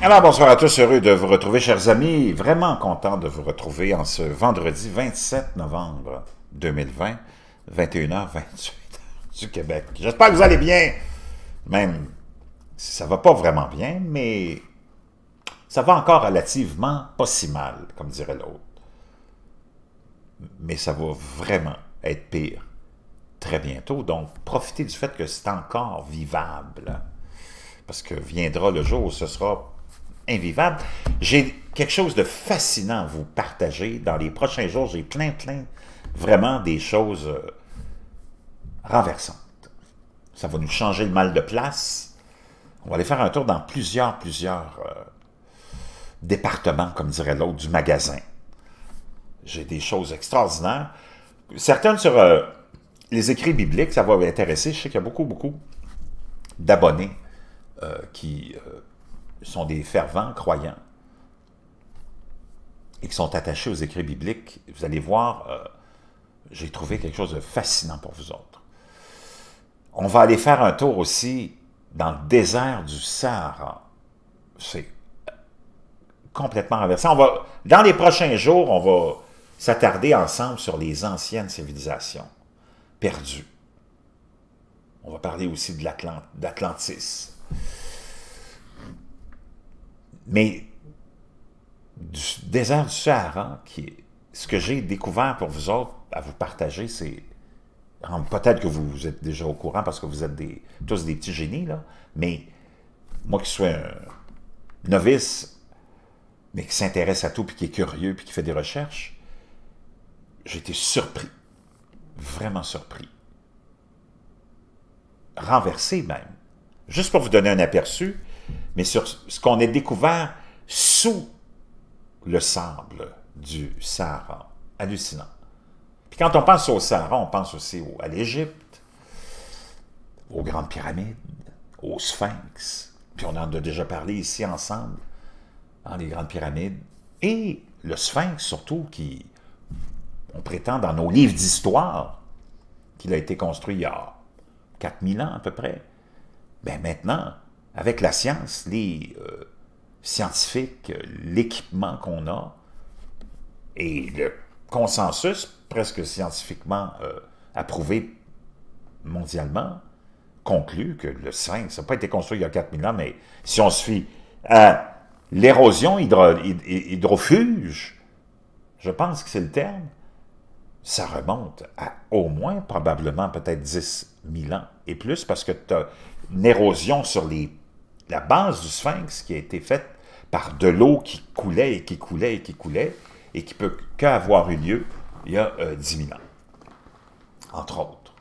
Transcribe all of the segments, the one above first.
Alors, bonsoir à tous, heureux de vous retrouver, chers amis, vraiment content de vous retrouver en ce vendredi 27 novembre 2020, 21h28 du Québec. J'espère que vous allez bien, même si ça va pas vraiment bien, mais ça va encore relativement pas si mal, comme dirait l'autre. Mais ça va vraiment être pire très bientôt, donc profitez du fait que c'est encore vivable parce que viendra le jour où ce sera invivable. J'ai quelque chose de fascinant à vous partager. Dans les prochains jours, j'ai plein, plein, vraiment des choses euh, renversantes. Ça va nous changer le mal de place. On va aller faire un tour dans plusieurs, plusieurs euh, départements, comme dirait l'autre, du magasin. J'ai des choses extraordinaires. Certaines sur euh, les écrits bibliques, ça va vous intéresser. Je sais qu'il y a beaucoup, beaucoup d'abonnés qui sont des fervents croyants et qui sont attachés aux écrits bibliques, vous allez voir, euh, j'ai trouvé quelque chose de fascinant pour vous autres. On va aller faire un tour aussi dans le désert du Sahara. C'est complètement inversé. On va, dans les prochains jours, on va s'attarder ensemble sur les anciennes civilisations perdues. On va parler aussi de l'Atlantis. Mais du désert du Sahara, hein, qui ce que j'ai découvert pour vous autres, à vous partager, c'est... Peut-être que vous, êtes déjà au courant parce que vous êtes tous des petits génies, là, mais moi qui suis un novice, mais qui s'intéresse à tout, puis qui est curieux, puis qui fait des recherches, j'ai été surpris, vraiment surpris, renversé même. Juste pour vous donner un aperçu, mais sur ce qu'on a découvert sous le sable du Sahara. Hallucinant. Puis quand on pense au Sahara, on pense aussi à l'Égypte, aux grandes pyramides, aux sphinx, puis on en a déjà parlé ici ensemble, des les grandes pyramides, et le sphinx surtout, qui, on prétend dans nos livres d'histoire, qu'il a été construit il y a 4000 ans à peu près. Mais ben, maintenant, avec la science, les euh, scientifiques, l'équipement qu'on a et le consensus presque scientifiquement euh, approuvé mondialement conclut que le 5, ça n'a pas été construit il y a 4000 ans, mais si on se fie à l'érosion hydro, hydrofuge, je pense que c'est le terme, ça remonte à au moins, probablement, peut-être 10 000 ans et plus, parce que tu as une érosion sur les la base du sphinx qui a été faite par de l'eau qui coulait et qui coulait et qui coulait et qui peut qu'avoir eu lieu il y a euh, dix 10 ans, entre autres.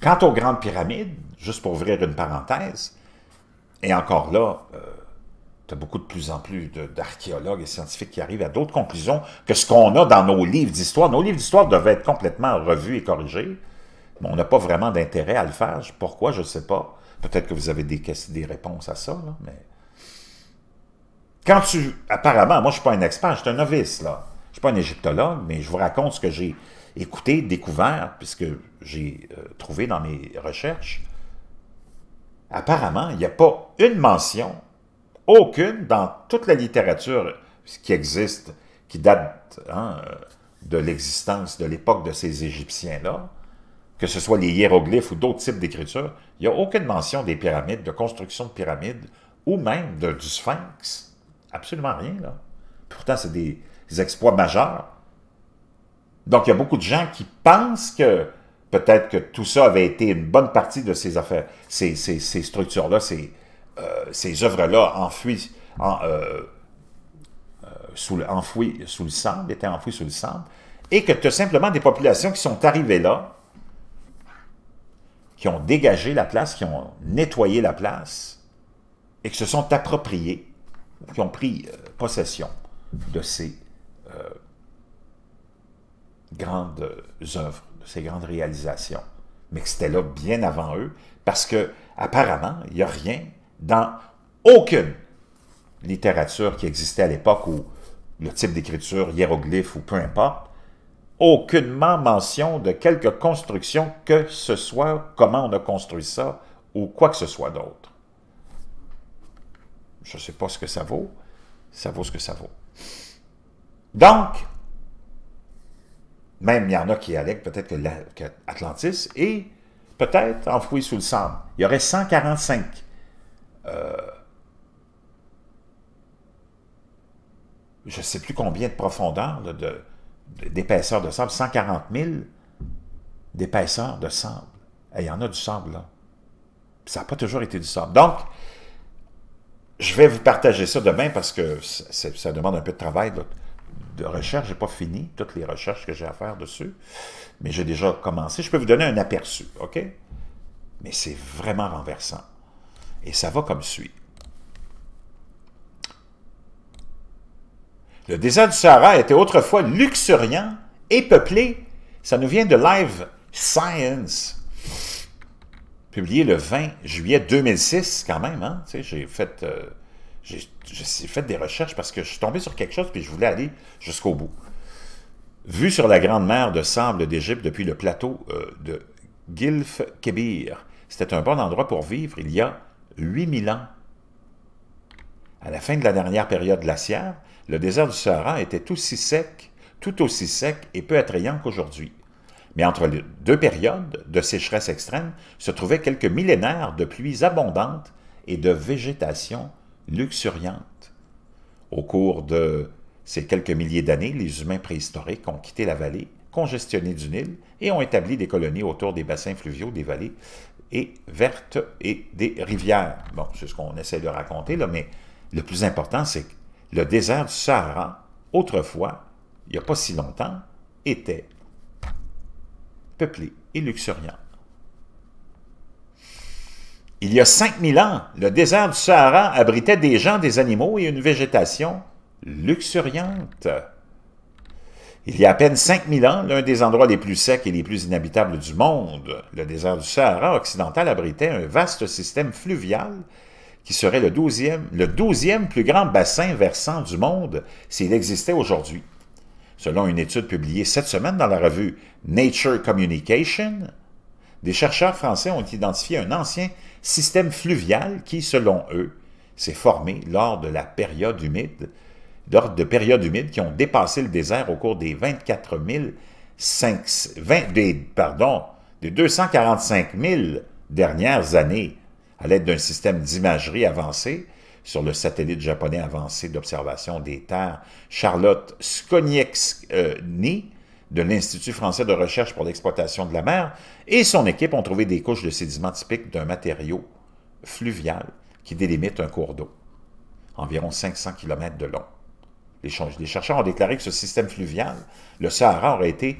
Quant aux grandes pyramides, juste pour ouvrir une parenthèse, et encore là, euh, tu as beaucoup de plus en plus d'archéologues et scientifiques qui arrivent à d'autres conclusions que ce qu'on a dans nos livres d'histoire. Nos livres d'histoire devaient être complètement revus et corrigés on n'a pas vraiment d'intérêt à le faire. Pourquoi, je ne sais pas. Peut-être que vous avez des, des réponses à ça, mais... Quand tu... Apparemment, moi, je ne suis pas un expert, je suis un novice, là. Je ne suis pas un égyptologue, mais je vous raconte ce que j'ai écouté, découvert, puisque j'ai euh, trouvé dans mes recherches. Apparemment, il n'y a pas une mention, aucune, dans toute la littérature qui existe, qui date hein, euh, de l'existence de l'époque de ces Égyptiens-là, que ce soit les hiéroglyphes ou d'autres types d'écriture, il n'y a aucune mention des pyramides, de construction de pyramides, ou même du sphinx. Absolument rien, là. Pourtant, c'est des, exploits majeurs. Donc, il y a beaucoup de gens qui pensent que peut-être que tout ça avait été une bonne partie de ces affaires, ces, structures-là, ces, euh, œuvres-là enfouies, euh, euh, sous le, enfouies sous le sable, étaient enfouies sous le sable, et que tu simplement des populations qui sont arrivées là, qui ont dégagé la place, qui ont nettoyé la place et qui se sont appropriés, qui ont pris euh, possession de ces euh, grandes œuvres, de ces grandes réalisations. Mais que c'était là bien avant eux, parce que apparemment, il n'y a rien dans aucune littérature qui existait à l'époque ou le type d'écriture, hiéroglyphe ou peu importe, aucunement mention de quelque construction que ce soit, comment on a construit ça ou quoi que ce soit d'autre. Je ne sais pas ce que ça vaut. Ça vaut ce que ça vaut. Donc, même il y en a qui allèguent peut-être que, que, Atlantis est peut-être enfoui sous le sable. Il y aurait 145 euh, je ne sais plus combien de profondeur de, d'épaisseur de sable, 140 000 d'épaisseur de sable. Et eh, il y en a du sable, là. Ça n'a pas toujours été du sable. Donc, je vais vous partager ça demain parce que ça demande un peu de travail, de recherche. Je n'ai pas fini toutes les recherches que j'ai à faire dessus, mais j'ai déjà commencé. Je peux vous donner un aperçu, OK? Mais c'est vraiment renversant. Et ça va comme suit. Le désert du Sahara était autrefois luxuriant et peuplé. Ça nous vient de Live Science, publié le 20 juillet 2006, quand même. Hein? j'ai fait, euh, fait des recherches parce que je suis tombé sur quelque chose et je voulais aller jusqu'au bout. Vu sur la grande mer de sable d'Égypte depuis le plateau euh, de gilf Kebir, c'était un bon endroit pour vivre il y a 8000 ans. À la fin de la dernière période glaciaire, le désert du Sahara était aussi sec, tout aussi sec et peu attrayant qu'aujourd'hui. Mais entre les deux périodes de sécheresse extrême se trouvaient quelques millénaires de pluies abondantes et de végétation luxuriante. Au cours de ces quelques milliers d'années, les humains préhistoriques ont quitté la vallée, congestionnée du Nil, et ont établi des colonies autour des bassins fluviaux des vallées et vertes et des rivières. Bon, c'est ce qu'on essaie de raconter, là, mais le plus important, c'est que le désert du Sahara, autrefois, il n'y a pas si longtemps, était peuplé et luxuriant. Il y a 5000 ans, le désert du Sahara abritait des gens, des animaux et une végétation luxuriante. Il y a à peine 5000 ans, l'un des endroits les plus secs et les plus inhabitables du monde, le désert du Sahara occidental abritait un vaste système fluvial qui serait le douzième le plus grand bassin versant du monde s'il existait aujourd'hui. Selon une étude publiée cette semaine dans la revue Nature Communication, des chercheurs français ont identifié un ancien système fluvial qui, selon eux, s'est formé lors de la période humide, lors de périodes humides qui ont dépassé le désert au cours des 24 pardon, des 245 000 dernières années à l'aide d'un système d'imagerie avancé sur le satellite japonais avancé d'observation des terres Charlotte Scognieix-Ni euh, de l'Institut français de recherche pour l'exploitation de la mer et son équipe ont trouvé des couches de sédiments typiques d'un matériau fluvial qui délimite un cours d'eau, environ 500 km de long. Les chercheurs ont déclaré que ce système fluvial, le Sahara, aurait été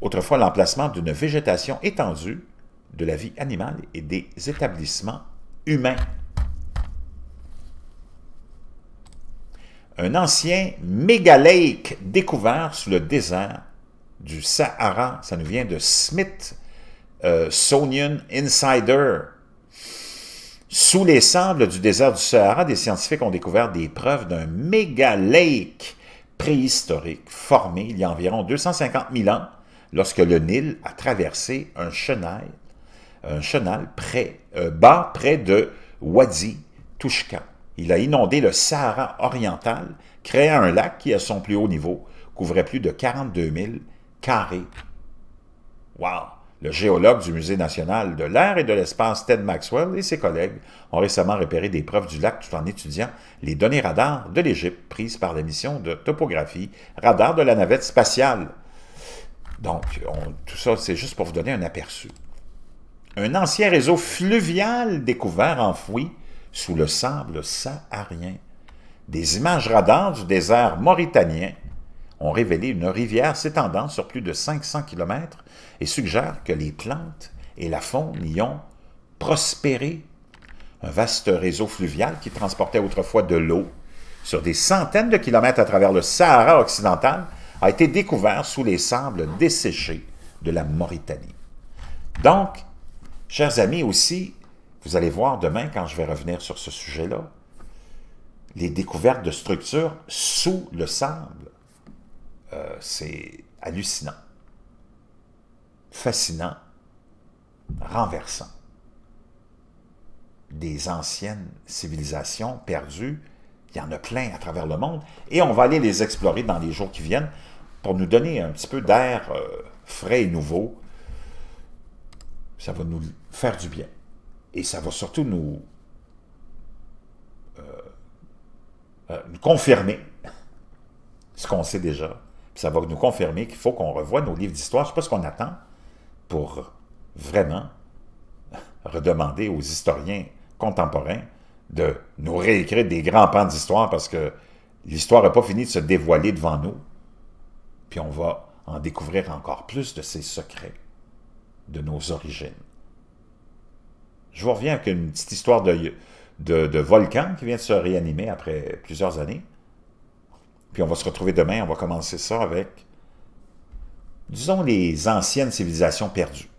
autrefois l'emplacement d'une végétation étendue de la vie animale et des établissements humain. Un ancien mégalake découvert sous le désert du Sahara, ça nous vient de Smith, euh, Sonian Insider. Sous les sables du désert du Sahara, des scientifiques ont découvert des preuves d'un mégalake préhistorique formé il y a environ 250 000 ans lorsque le Nil a traversé un chenal un chenal près, euh, bas près de Wadi Touchka. Il a inondé le Sahara oriental, créant un lac qui, à son plus haut niveau, couvrait plus de 42 000 carrés. Wow! Le géologue du Musée national de l'air et de l'espace Ted Maxwell et ses collègues ont récemment repéré des preuves du lac tout en étudiant les données radars de l'Égypte prises par la mission de topographie radar de la navette spatiale. Donc, tout ça, c'est juste pour vous donner un aperçu un ancien réseau fluvial découvert enfoui sous le sable saharien. Des images radars du désert mauritanien ont révélé une rivière s'étendant sur plus de 500 km et suggèrent que les plantes et la faune y ont prospéré. Un vaste réseau fluvial qui transportait autrefois de l'eau sur des centaines de kilomètres à travers le Sahara occidental a été découvert sous les sables desséchés de la Mauritanie. Donc, Chers amis, aussi, vous allez voir demain quand je vais revenir sur ce sujet-là, les découvertes de structures sous le sable, euh, c'est hallucinant, fascinant, renversant. Des anciennes civilisations perdues, il y en a plein à travers le monde, et on va aller les explorer dans les jours qui viennent pour nous donner un petit peu d'air euh, frais et nouveau ça va nous faire du bien. Et ça va surtout nous, euh, euh, confirmer ce qu'on sait déjà. ça va nous confirmer qu'il faut qu'on revoie nos livres d'histoire. Je ne sais pas ce qu'on attend pour vraiment redemander aux historiens contemporains de nous réécrire des grands pans d'histoire parce que l'histoire n'a pas fini de se dévoiler devant nous. Puis on va en découvrir encore plus de ses secrets de nos origines. Je vous reviens avec une petite histoire de, de, de volcan qui vient de se réanimer après plusieurs années. Puis on va se retrouver demain, on va commencer ça avec, disons, les anciennes civilisations perdues,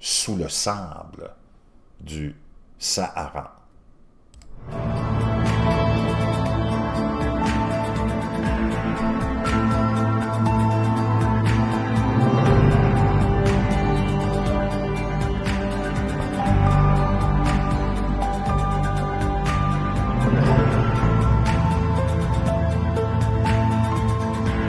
sous le sable du Sahara.